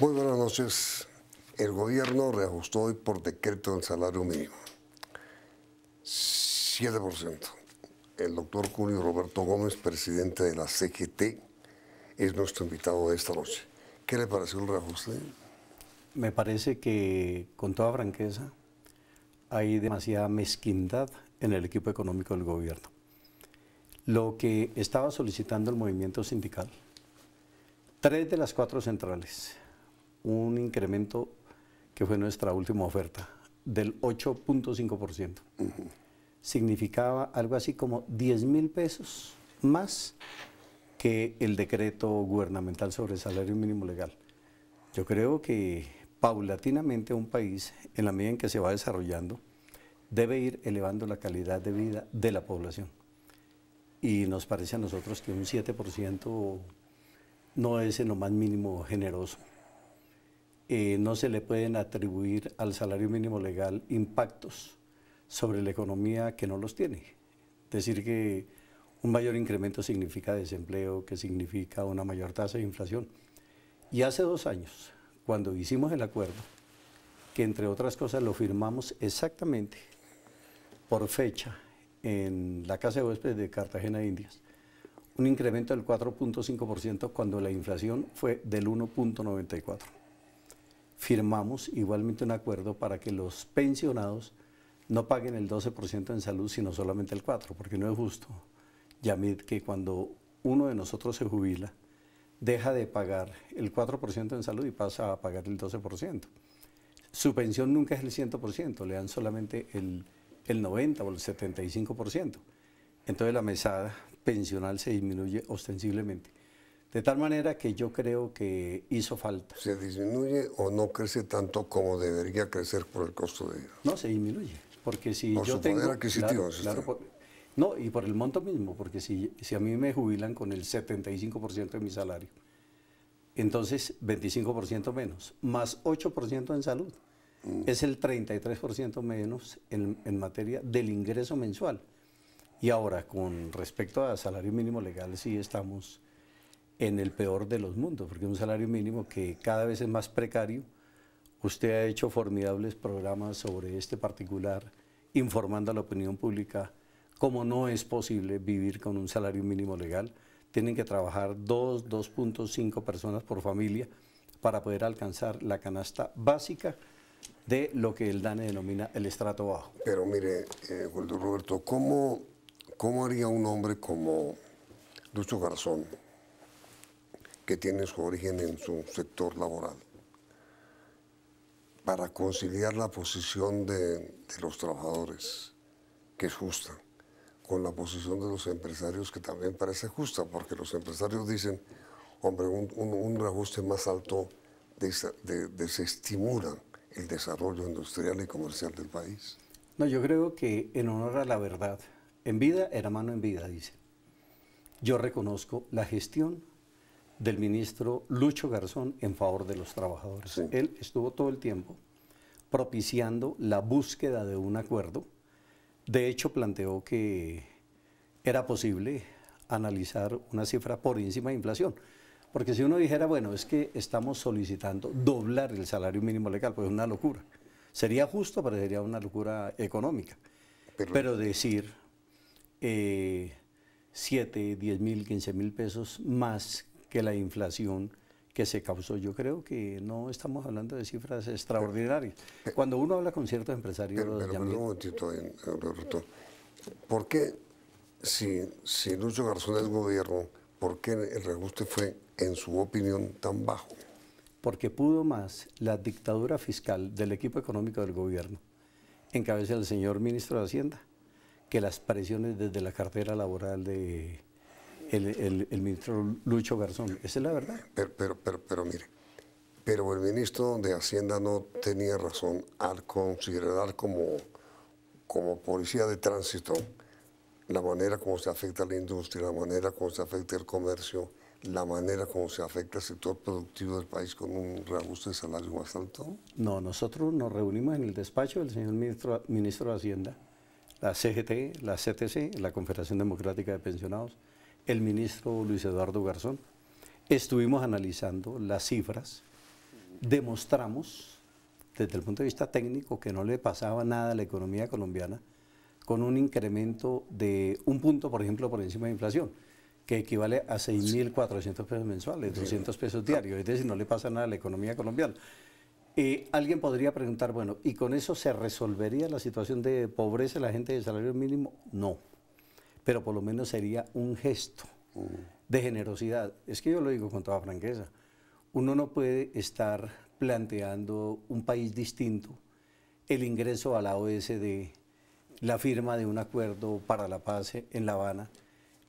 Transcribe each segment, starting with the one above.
Muy buenas noches. El gobierno reajustó hoy por decreto el salario mínimo. 7%. El doctor Julio Roberto Gómez, presidente de la CGT, es nuestro invitado de esta noche. ¿Qué le pareció el reajuste? Me parece que, con toda franqueza, hay demasiada mezquindad en el equipo económico del gobierno. Lo que estaba solicitando el movimiento sindical, tres de las cuatro centrales un incremento que fue nuestra última oferta, del 8.5%. Significaba algo así como 10 mil pesos más que el decreto gubernamental sobre salario mínimo legal. Yo creo que paulatinamente un país, en la medida en que se va desarrollando, debe ir elevando la calidad de vida de la población. Y nos parece a nosotros que un 7% no es en lo más mínimo generoso. Eh, no se le pueden atribuir al salario mínimo legal impactos sobre la economía que no los tiene. Decir que un mayor incremento significa desempleo, que significa una mayor tasa de inflación. Y hace dos años, cuando hicimos el acuerdo, que entre otras cosas lo firmamos exactamente por fecha en la Casa de Huéspedes de Cartagena de Indias, un incremento del 4.5% cuando la inflación fue del 1.94% firmamos igualmente un acuerdo para que los pensionados no paguen el 12% en salud, sino solamente el 4%, porque no es justo, Yamid, que cuando uno de nosotros se jubila, deja de pagar el 4% en salud y pasa a pagar el 12%. Su pensión nunca es el 100%, le dan solamente el, el 90 o el 75%. Entonces la mesada pensional se disminuye ostensiblemente. De tal manera que yo creo que hizo falta. ¿Se disminuye o no crece tanto como debería crecer por el costo de vida? No, se disminuye. Porque si yo tengo, no, y por el monto mismo, porque si, si a mí me jubilan con el 75% de mi salario, entonces 25% menos, más 8% en salud, mm. es el 33% menos en, en, materia del ingreso mensual. Y ahora, con respecto a salario mínimo legal, sí estamos en el peor de los mundos, porque un salario mínimo que cada vez es más precario. Usted ha hecho formidables programas sobre este particular, informando a la opinión pública cómo no es posible vivir con un salario mínimo legal. Tienen que trabajar 2, 2.5 personas por familia para poder alcanzar la canasta básica de lo que el DANE denomina el estrato bajo. Pero mire, eh, Roberto, ¿cómo, ¿cómo haría un hombre como Ducho Garzón, que tiene su origen en su sector laboral, para conciliar la posición de, los trabajadores, que es justa, con la posición de los empresarios, que también parece justa, porque los empresarios dicen, hombre, un, un, reajuste más alto desestimula el desarrollo industrial y comercial del país. No, yo creo que en honor a la verdad, en vida, era mano en vida, dice. Yo reconozco la gestión del ministro Lucho Garzón en favor de los trabajadores. Él estuvo todo el tiempo propiciando la búsqueda de un acuerdo. De hecho, planteó que era posible analizar una cifra por encima de inflación. Porque si uno dijera, bueno, es que estamos solicitando doblar el salario mínimo legal, pues es una locura. Sería justo, pero sería una locura económica. Pero, decir 7, eh, 10 mil, 15 mil pesos más que la inflación que se causó. Yo creo que no estamos hablando de cifras extraordinarias. Eh, eh, Cuando uno habla con ciertos empresarios... Pero, un momentito, eh, ¿Por qué, si, si Lucho Garzón es gobierno, por qué el reajuste fue, en su opinión, tan bajo? Porque pudo más la dictadura fiscal del equipo económico del gobierno, en cabeza del señor ministro de Hacienda, que las presiones desde la cartera laboral de el, ministro Lucho Garzón. Esa es la verdad. Pero, pero, pero, pero, mire, pero el ministro de Hacienda no tenía razón al considerar como, como policía de tránsito la manera como se afecta la industria, la manera como se afecta el comercio, la manera como se afecta el sector productivo del país con un reajuste de salario más alto? No, nosotros nos reunimos en el despacho del señor ministro, ministro de Hacienda, la CGT, la CTC, la Confederación Democrática de Pensionados, el ministro Luis Eduardo Garzón. Estuvimos analizando las cifras, demostramos desde el punto de vista técnico que no le pasaba nada a la economía colombiana con un incremento de un punto, por ejemplo, por encima de inflación, que equivale a 6.400 pesos mensuales, 200 pesos diarios, es decir, no le pasa nada a la economía colombiana. Eh, alguien podría preguntar, bueno, ¿y con eso se resolvería la situación de pobreza de la gente de salario mínimo? No pero por lo menos sería un gesto de generosidad. Es que yo lo digo con toda franqueza, uno no puede estar planteando un país distinto, el ingreso a la OSD, la firma de un acuerdo para la paz en La Habana,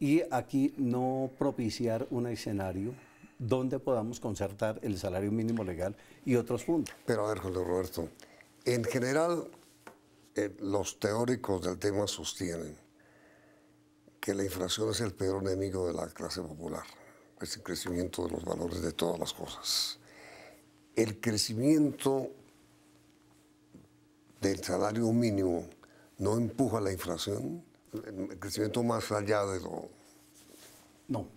y aquí no propiciar un escenario donde podamos concertar el salario mínimo legal y otros puntos. Pero a ver, José Roberto, en general eh, los teóricos del tema sostienen que la inflación es el peor enemigo de la clase popular, es el crecimiento de los valores de todas las cosas. El crecimiento del salario mínimo no empuja la inflación, el crecimiento más allá de lo... No,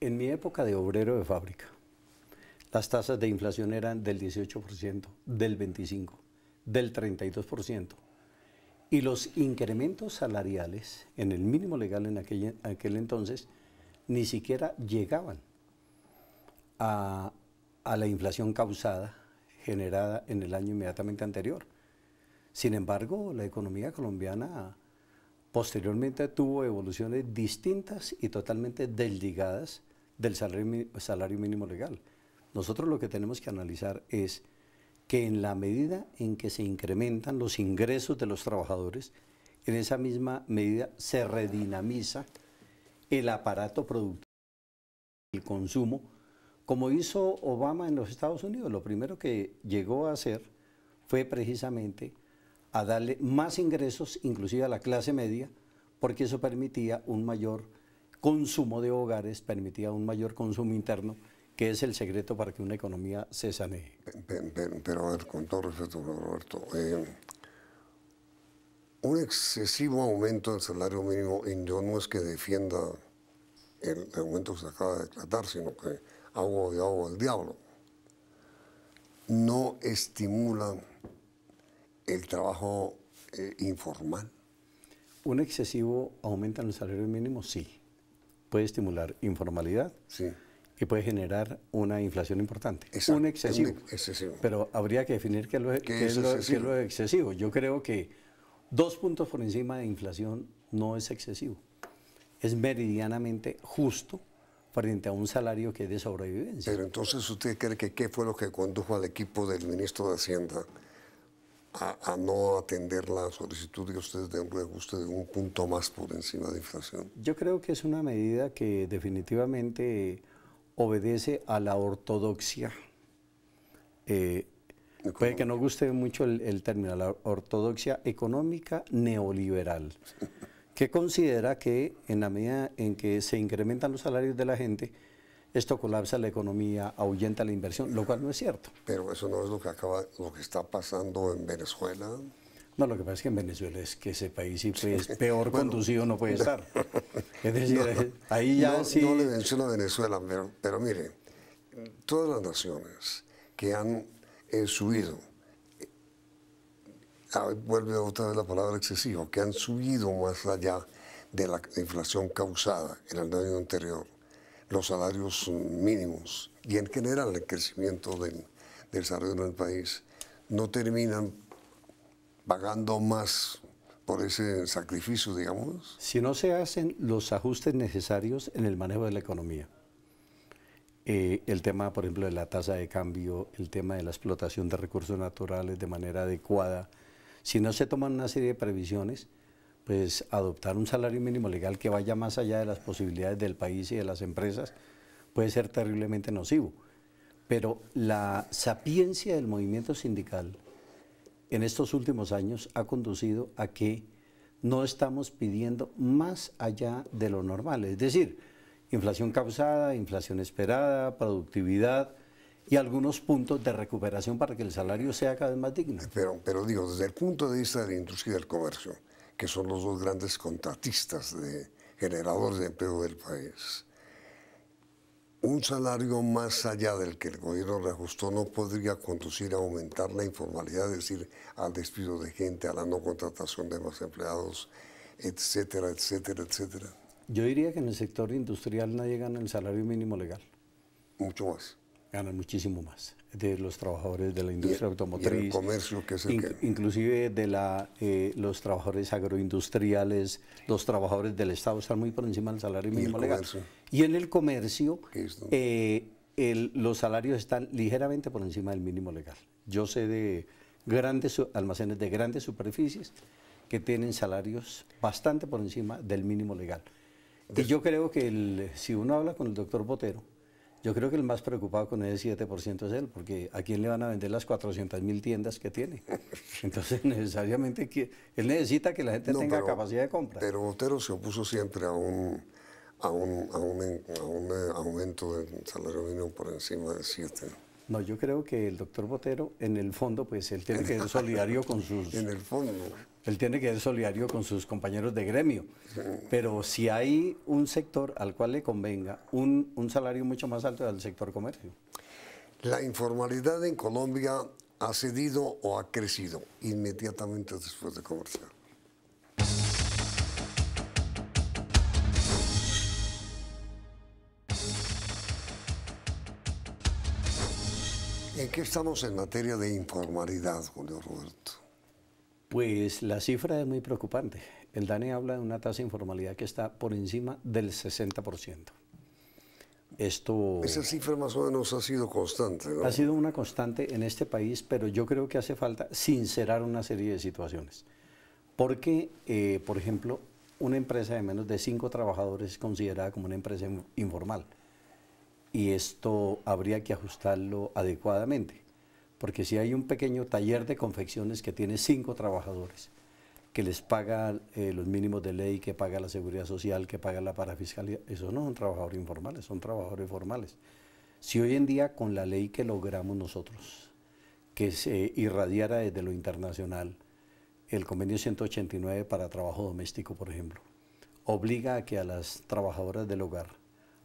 en mi época de obrero de fábrica, las tasas de inflación eran del 18%, del 25%, del 32%. Y los incrementos salariales en el mínimo legal en aquel, aquel entonces ni siquiera llegaban a, la inflación causada generada en el año inmediatamente anterior. Sin embargo, la economía colombiana posteriormente tuvo evoluciones distintas y totalmente desligadas del salario, salario mínimo legal. Nosotros lo que tenemos que analizar es que en la medida en que se incrementan los ingresos de los trabajadores, en esa misma medida se redinamiza el aparato productivo, el consumo, como hizo Obama en los Estados Unidos. Lo primero que llegó a hacer fue precisamente a darle más ingresos, inclusive a la clase media, porque eso permitía un mayor consumo de hogares, permitía un mayor consumo interno ¿Qué es el secreto para que una economía se sanee? Pero, a ver, con todo respeto, Roberto, eh, un excesivo aumento del salario mínimo, y yo no es que defienda el aumento que se acaba de declarar, sino que hago de hago el diablo, no estimula el trabajo eh, informal. ¿Un excesivo aumento en el salario mínimo? Sí. ¿Puede estimular informalidad? Sí y puede generar una inflación importante. un excesivo. Pero habría que definir qué, es, lo, excesivo? Yo creo que dos puntos por encima de inflación no es excesivo. Es meridianamente justo frente a un salario que es de sobrevivencia. Pero entonces usted cree que qué fue lo que condujo al equipo del ministro de Hacienda a, no atender la solicitud de ustedes de un de un punto más por encima de inflación. Yo creo que es una medida que definitivamente obedece a la ortodoxia. Eh, puede que no guste mucho el, término, la ortodoxia económica neoliberal, que considera que en la medida en que se incrementan los salarios de la gente, esto colapsa la economía, ahuyenta la inversión, lo cual no es cierto. Pero eso no es lo que acaba, lo que está pasando en Venezuela. No, lo que pasa es que en Venezuela es que ese país es es peor conducido no puede estar. Es decir, ahí ya sí... No le menciono a Venezuela, pero, mire, todas las naciones que han eh, subido, eh, vuelve otra vez la palabra excesivo, que han subido más allá de la inflación causada en el año anterior, los salarios mínimos y en general el crecimiento del, desarrollo en el país, no terminan pagando más por ese sacrificio, digamos? Si no se hacen los ajustes necesarios en el manejo de la economía. Eh, el tema, por ejemplo, de la tasa de cambio, el tema de la explotación de recursos naturales de manera adecuada. Si no se toman una serie de previsiones, pues adoptar un salario mínimo legal que vaya más allá de las posibilidades del país y de las empresas puede ser terriblemente nocivo. Pero la sapiencia del movimiento sindical, en estos últimos años ha conducido a que no estamos pidiendo más allá de lo normal, es decir, inflación causada, inflación esperada, productividad y algunos puntos de recuperación para que el salario sea cada vez más digno. Pero, pero digo, desde el punto de vista de la industria y del comercio, que son los dos grandes contratistas de generadores de empleo del país, un salario más allá del que el gobierno reajustó no podría conducir a aumentar la informalidad, es decir, al despido de gente, a la no contratación de más empleados, etcétera, etcétera, etcétera? Yo diría que en el sector industrial nadie gana el salario mínimo legal. Mucho más. Ganan muchísimo más de los trabajadores de la industria automotriz, comercio, que es inclusive de la, eh, los trabajadores agroindustriales, los trabajadores del Estado están muy por encima del salario mínimo legal. Y en el comercio, eh, los salarios están ligeramente por encima del mínimo legal. Yo sé de grandes almacenes de grandes superficies que tienen salarios bastante por encima del mínimo legal. y yo creo que si uno habla con el doctor Botero, yo creo que el más preocupado con ese 7% es él, porque ¿a quién le van a vender las 400.000 mil tiendas que tiene? Entonces, necesariamente, él necesita que la gente tenga capacidad de compra. Pero Botero se opuso siempre a un, un, aumento del salario mínimo por encima del 7. No, yo creo que el doctor Botero, en el fondo, pues él tiene que ser solidario con sus... En el fondo. Él tiene que ser solidario con sus compañeros de gremio. Pero si hay un sector al cual le convenga un, salario mucho más alto del sector comercio. La informalidad en Colombia ha cedido o ha crecido inmediatamente después de comercial. ¿En qué estamos en materia de informalidad, Julio Roberto? Pues la cifra es muy preocupante. El DANE habla de una tasa de informalidad que está por encima del 60%. Esto... Esa cifra más o menos ha sido constante. Ha sido una constante en este país, pero yo creo que hace falta sincerar una serie de situaciones. Porque, eh, por ejemplo, una empresa de menos de cinco trabajadores es considerada como una empresa informal. Y esto habría que ajustarlo adecuadamente porque si hay un pequeño taller de confecciones que tiene cinco trabajadores, que les paga eh, los mínimos de ley, que paga la seguridad social, que paga la parafiscalía, esos no son trabajadores informales, son trabajadores formales. Si hoy en día con la ley que logramos nosotros, que se irradiara desde lo internacional, el convenio 189 para trabajo doméstico, por ejemplo, obliga a que a las trabajadoras del hogar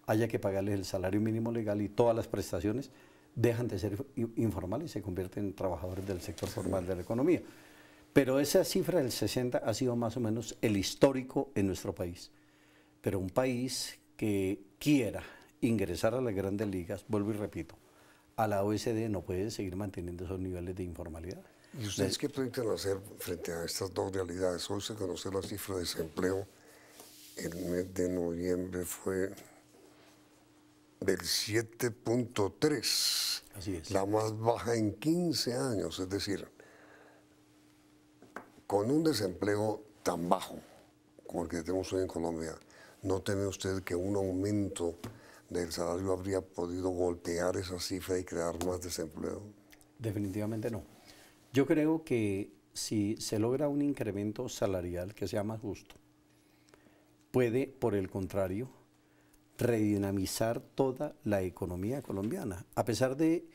haya que pagarles el salario mínimo legal y todas las prestaciones, dejan de ser informales y se convierten en trabajadores del sector formal de la economía. Pero esa cifra del 60 ha sido más o menos el histórico en nuestro país. Pero un país que quiera ingresar a las grandes ligas, vuelvo y repito, a la OSD e no puede seguir manteniendo esos niveles de informalidad. ¿Y ustedes qué proyectan hacer frente a estas dos realidades? Hoy se conoce la cifra de desempleo, el mes de noviembre fue del 7.3. La más baja en 15 años, es decir, con un desempleo tan bajo como el que tenemos hoy en Colombia, ¿no teme usted que un aumento del salario habría podido golpear esa cifra y crear más desempleo? Definitivamente no. Yo creo que si se logra un incremento salarial que sea más justo, puede, por el contrario, redinamizar toda la economía colombiana. A pesar de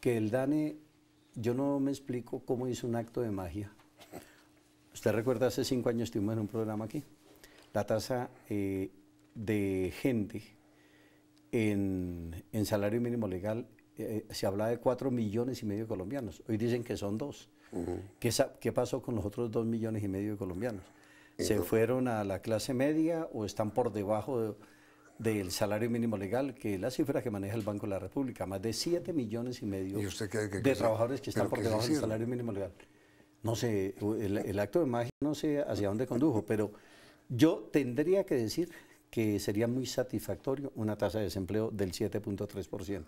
que el DANE, yo no me explico cómo hizo un acto de magia. Usted recuerda, hace cinco años estuvimos en un programa aquí. La tasa eh, de gente en, salario mínimo legal eh, se hablaba de cuatro millones y medio colombianos. Hoy dicen que son dos. ¿Qué, pasó con los otros dos millones y medio de colombianos? ¿Se fueron a la clase media o están por debajo de, del salario mínimo legal, que es la cifra que maneja el Banco de la República, más de 7 millones y medio de trabajadores que están por debajo del salario mínimo legal. No sé, el, acto de magia no sé hacia dónde condujo, pero yo tendría que decir que sería muy satisfactorio una tasa de desempleo del 7.3%.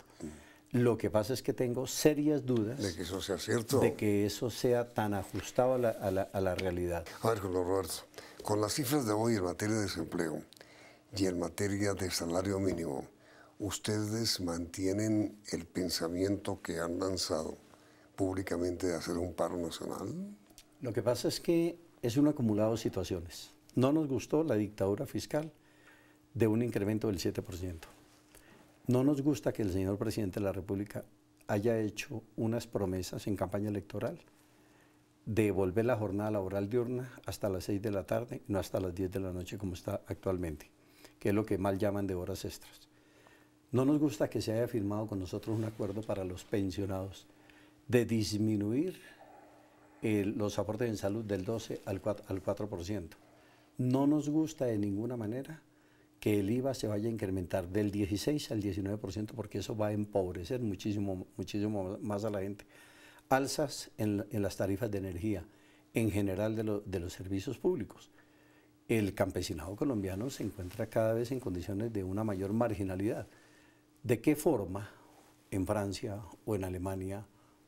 Lo que pasa es que tengo serias dudas de que eso sea cierto. De que eso sea tan ajustado a la, a la, a la realidad. A ver, Roberto, con las cifras de hoy en materia de desempleo, y en materia de salario mínimo, ustedes mantienen el pensamiento que han lanzado públicamente de hacer un paro nacional? Lo que pasa es que es un acumulado de situaciones. No nos gustó la dictadura fiscal de un incremento del 7%. No nos gusta que el señor presidente de la República haya hecho unas promesas en campaña electoral de volver la jornada laboral diurna hasta las 6 de la tarde, no hasta las 10 de la noche como está actualmente que es lo que mal llaman de horas extras. No nos gusta que se haya firmado con nosotros un acuerdo para los pensionados de disminuir eh, los aportes en salud del 12 al 4%. Al 4%. No nos gusta de ninguna manera que el IVA se vaya a incrementar del 16 al 19% porque eso va a empobrecer muchísimo, muchísimo más a la gente. Alzas en, las tarifas de energía, en general de los servicios públicos el campesinado colombiano se encuentra cada vez en condiciones de una mayor marginalidad. ¿De qué forma en Francia o en Alemania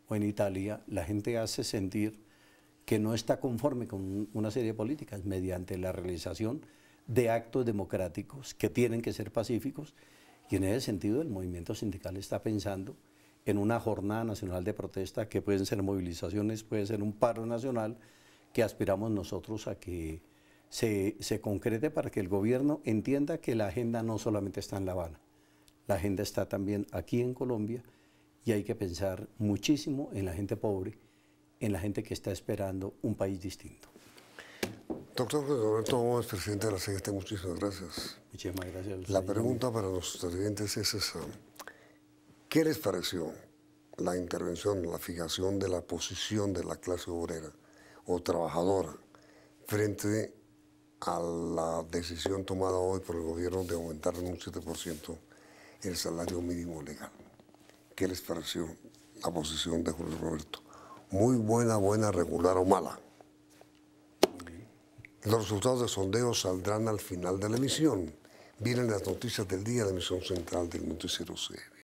o en Italia la gente hace sentir que no está conforme con una serie de políticas mediante la realización de actos democráticos que tienen que ser pacíficos? Y en ese sentido el movimiento sindical está pensando en una jornada nacional de protesta que pueden ser movilizaciones, puede ser un paro nacional que aspiramos nosotros a que se, concrete para que el gobierno entienda que la agenda no solamente está en La Habana, la agenda está también aquí en Colombia y hay que pensar muchísimo en la gente pobre, en la gente que está esperando un país distinto. Doctor Roberto Gómez, presidente de la CGT, muchísimas gracias. Muchísimas gracias. La pregunta para los televidentes es esa. ¿Qué les pareció la intervención, la fijación de la posición de la clase obrera o trabajadora frente a la decisión tomada hoy por el gobierno de aumentar en un 7% el salario mínimo legal. ¿Qué les pareció la posición de Julio Roberto? Muy buena, buena, regular o mala. Los resultados de sondeo saldrán al final de la emisión. Vienen las noticias del día de la emisión central del Noticiero C.